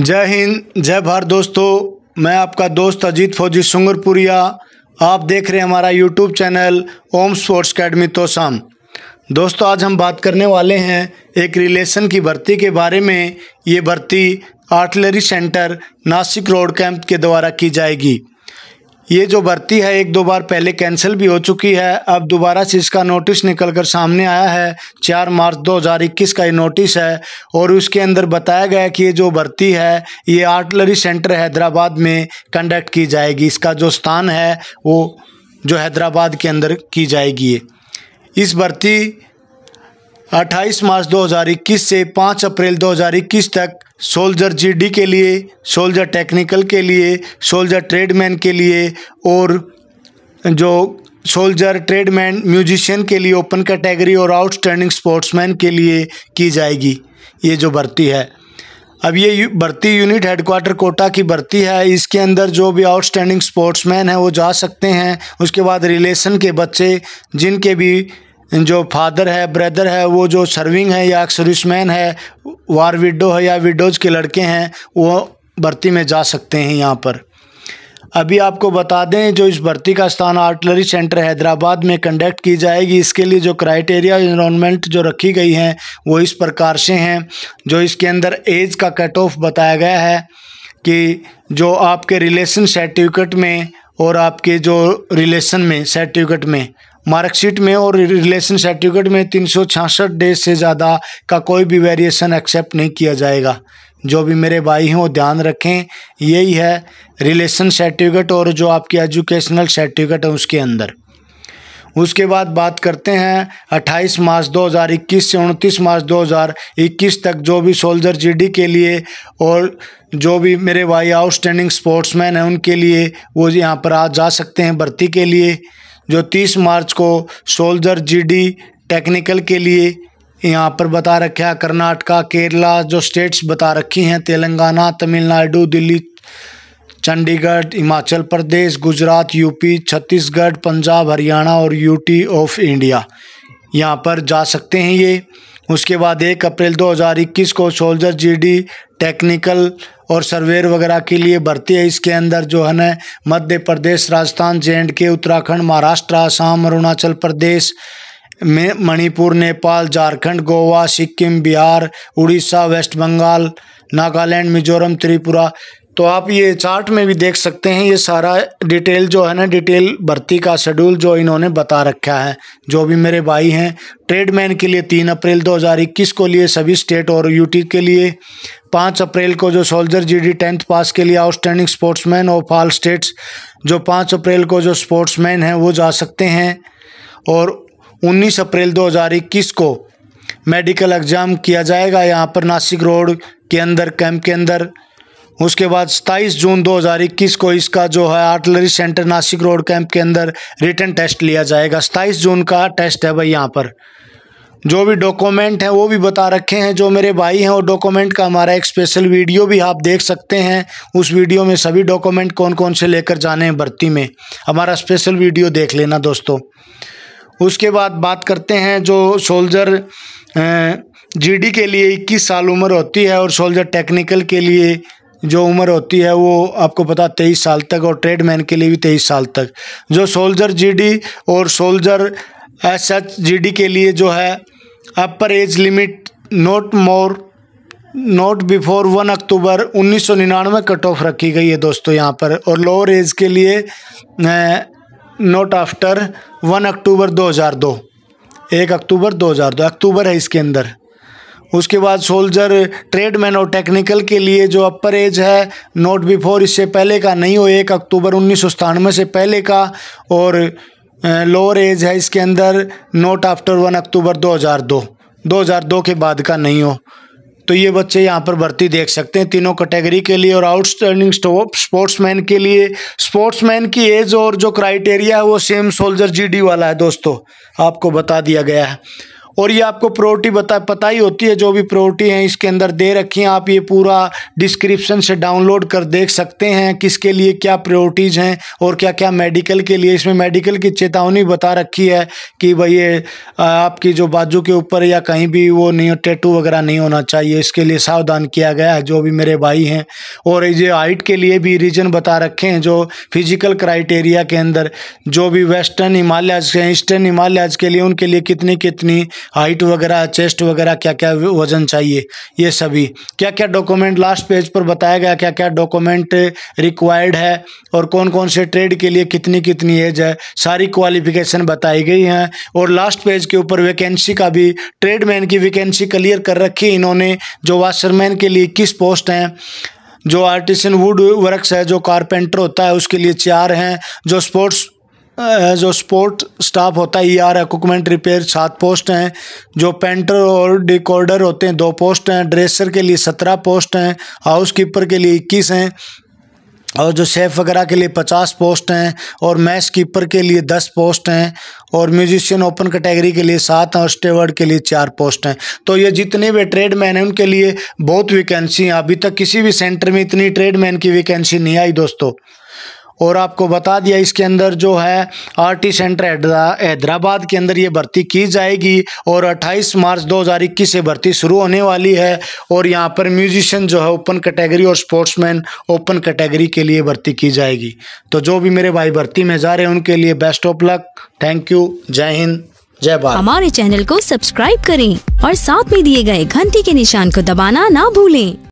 जय हिंद जय भारत दोस्तों मैं आपका दोस्त अजीत फौजी सुंगरपुरिया आप देख रहे हैं हमारा YouTube channel Om sports academy Tosham दोस्तों आज हम बात करने वाले हैं एक रिलेशन की भर्ती के बारे में ये भर्ती artillery centre Nashik road camp के द्वारा की जाएगी ये जो भर्ती है एक दो बार पहले कैंसिल भी हो चुकी है अब दोबारा से इसका नोटिस निकल कर सामने आया है चार मार्च 2021 का ये नोटिस है और उसके अंदर बताया गया कि ये जो भर्ती है ये आर्टलरी सेंटर हैदराबाद में कंडक्ट की जाएगी इसका जो स्थान है वो जो हैदराबाद के अंदर की जाएगी इस भर्ती 28 मार्च 2021 से 5 अप्रैल 2021 तक सोल्जर जीडी के लिए सोल्जर टेक्निकल के लिए सोल्जर ट्रेडमैन के लिए और जो सोल्जर ट्रेडमैन म्यूजिशियन के लिए ओपन कैटेगरी और आउटस्टैंडिंग स्पोर्ट्समैन के लिए की जाएगी ये जो भर्ती है अब ये भर्ती यूनिट हेडक्वार्टर कोटा की भर्ती है इसके अंदर जो भी आउटस्टैंडिंग स्पोर्ट्समैन है वो जा सकते हैं उसके बाद रिलेशन के बच्चे जिनके भी जो फादर है ब्रदर है वो जो सर्विंग है या सर्विसमैन है वार विडो है या विडोज़ के लड़के हैं वो भर्ती में जा सकते हैं यहाँ पर अभी आपको बता दें जो इस भर्ती का स्थान आर्टलरी सेंटर हैदराबाद में कंडक्ट की जाएगी इसके लिए जो क्राइटेरिया इन्वामेंट जो रखी गई हैं वो इस प्रकार से हैं जो इसके अंदर एज का कट ऑफ बताया गया है कि जो आपके रिलेशन सर्टिफिकेट में और आपके जो रिलेशन में सर्टिफिकेट में मार्कशीट में और रिलेशन सर्टिफिकेट में तीन डेज से ज़्यादा का कोई भी वेरिएशन एक्सेप्ट नहीं किया जाएगा जो भी मेरे भाई हैं वो ध्यान रखें यही है रिलेशन सर्टिफिकेट और जो आपकी एजुकेशनल सर्टिफिकेट है उसके अंदर उसके बाद बात करते हैं 28 मार्च 2021 से 29 मार्च 2021 तक जो भी सोल्जर जीडी के लिए और जो भी मेरे भाई आउटस्टैंडिंग स्पोर्ट्समैन हैं उनके लिए वो यहाँ पर आ जा सकते हैं भर्ती के लिए जो तीस मार्च को सोल्जर जीडी टेक्निकल के लिए यहाँ पर बता रखे हैं कर्नाटका केरला जो स्टेट्स बता रखी हैं तेलंगाना तमिलनाडु दिल्ली चंडीगढ़ हिमाचल प्रदेश गुजरात यूपी छत्तीसगढ़ पंजाब हरियाणा और यूटी ऑफ इंडिया यहाँ पर जा सकते हैं ये उसके बाद एक अप्रैल 2021 को सोल्जर जीडी टेक्निकल और सर्वेयर वगैरह के लिए भर्ती है इसके अंदर जो है ना मध्य प्रदेश राजस्थान जे एंड के उत्तराखंड महाराष्ट्र आसाम अरुणाचल प्रदेश में मणिपुर नेपाल झारखंड गोवा सिक्किम बिहार उड़ीसा वेस्ट बंगाल नागालैंड मिजोरम त्रिपुरा तो आप ये चार्ट में भी देख सकते हैं ये सारा डिटेल जो है ना डिटेल भर्ती का शेड्यूल जो इन्होंने बता रखा है जो भी मेरे भाई हैं ट्रेडमैन के लिए तीन अप्रैल 2021 को लिए सभी स्टेट और यूटी के लिए पाँच अप्रैल को जो सोल्जर जीडी टेंथ पास के लिए outstanding sportsman of all states जो पाँच अप्रैल को जो स्पोर्ट्स हैं वो जा सकते हैं और उन्नीस अप्रैल दो को मेडिकल एग्ज़ाम किया जाएगा यहाँ पर नासिक रोड के अंदर कैंप के अंदर उसके बाद 27 जून 2021 को इसका जो है artillery centre Nashik road camp के अंदर रिटर्न टेस्ट लिया जाएगा 27 जून का टेस्ट है भाई यहाँ पर जो भी डॉक्यूमेंट हैं वो भी बता रखे हैं जो मेरे भाई हैं वो डॉक्यूमेंट का हमारा एक स्पेशल वीडियो भी आप देख सकते हैं उस वीडियो में सभी डॉक्यूमेंट कौन कौन से लेकर जाने हैं भर्ती में हमारा स्पेशल वीडियो देख लेना दोस्तों उसके बाद बात करते हैं जो सोल्जर जीडी के लिए 21 साल उम्र होती है और सोल्जर टेक्निकल के लिए जो उम्र होती है वो आपको पता तेईस साल तक और ट्रेडमैन के लिए भी तेईस साल तक जो सोल्जर जीडी और सोल्जर एस एच जी के लिए जो है upper age limit not more not before one October उन्नीस सौ निन्यानवे कट ऑफ रखी गई है दोस्तों यहाँ पर और लोअर एज के लिए नोट आफ्टर वन अक्टूबर 2002 एक अक्टूबर दो हज़ार दो अक्टूबर है इसके अंदर उसके बाद सोल्जर ट्रेडमैन और टेक्निकल के लिए जो अपर एज है नोट बिफोर इससे पहले का नहीं हो एक अक्टूबर उन्नीस से पहले का और लोअर एज है इसके अंदर नोट आफ्टर वन अक्टूबर 2002 2002 के बाद का नहीं हो तो ये बच्चे यहाँ पर भर्ती देख सकते हैं तीनों कैटेगरी के लिए और आउटस्टैंडिंग स्पोर्ट्समैन के लिए स्पोर्ट्समैन की एज और जो क्राइटेरिया है वो सेम सोल्जर जीडी वाला है दोस्तों आपको बता दिया गया है और ये आपको प्रोटी बता पता ही होती है जो भी प्रोटी हैं इसके अंदर दे रखी हैं आप ये पूरा डिस्क्रिप्शन से डाउनलोड कर देख सकते हैं किसके लिए क्या प्रोटीज़ हैं और क्या क्या मेडिकल के लिए इसमें मेडिकल की चेतावनी बता रखी है कि भाई ये आपकी जो बाजू के ऊपर या कहीं भी वो नहीं टेटू वगैरह नहीं होना चाहिए इसके लिए सावधान किया गया है जो भी मेरे भाई हैं और ये हाइट के लिए भी रीजन बता रखे हैं जो फिजिकल क्राइटेरिया के अंदर जो भी वेस्टर्न हिमालयाज के ईस्टर्न हिमालयाज के लिए उनके लिए कितनी कितनी हाइट वगैरह चेस्ट वगैरह क्या क्या वजन चाहिए ये सभी क्या क्या डॉक्यूमेंट लास्ट पेज पर बताया गया क्या क्या डॉक्यूमेंट रिक्वायर्ड है और कौन कौन से ट्रेड के लिए कितनी कितनी एज है सारी क्वालिफिकेशन बताई गई हैं और लास्ट पेज के ऊपर वैकेंसी का भी ट्रेडमैन की वैकेंसी क्लियर कर रखी इन्होंने जो वाशरमैन के लिए किस पोस्ट हैं जो आर्टिसन वुड वर्क्स है जो कारपेंटर होता है उसके लिए चार हैं जो स्पोर्ट्स जो स्पोर्ट स्टाफ होता है ई आर इक्विपमेंट रिपेयर सात पोस्ट हैं जो पेंटर और डिकॉर्डर होते हैं दो पोस्ट हैं ड्रेसर के लिए सत्रह पोस्ट हैं हाउस कीपर के लिए इक्कीस हैं और जो सेफ वगैरह के लिए पचास पोस्ट हैं और मैच कीपर के लिए दस पोस्ट हैं और म्यूजिशियन ओपन कैटेगरी के लिए सात और स्टेवर्ड के लिए चार पोस्ट हैं तो ये जितने भी ट्रेडमैन हैं उनके लिए बहुत वैकेंसी हैं अभी तक किसी भी सेंटर में इतनी ट्रेडमैन की वैकेंसी नहीं आई दोस्तों और आपको बता दिया इसके अंदर जो है आर टी सेंटर हैदराबाद के अंदर ये भर्ती की जाएगी और 28 मार्च 2021 से भर्ती शुरू होने वाली है और यहाँ पर म्यूजिशियन जो है ओपन कैटेगरी और स्पोर्ट्समैन ओपन कैटेगरी के लिए भर्ती की जाएगी तो जो भी मेरे भाई भर्ती में जा रहे हैं उनके लिए best of luck thank you जय हिंद जय भारत हमारे चैनल को सब्सक्राइब करें और साथ में दिए गए घंटी के निशान को दबाना ना भूलें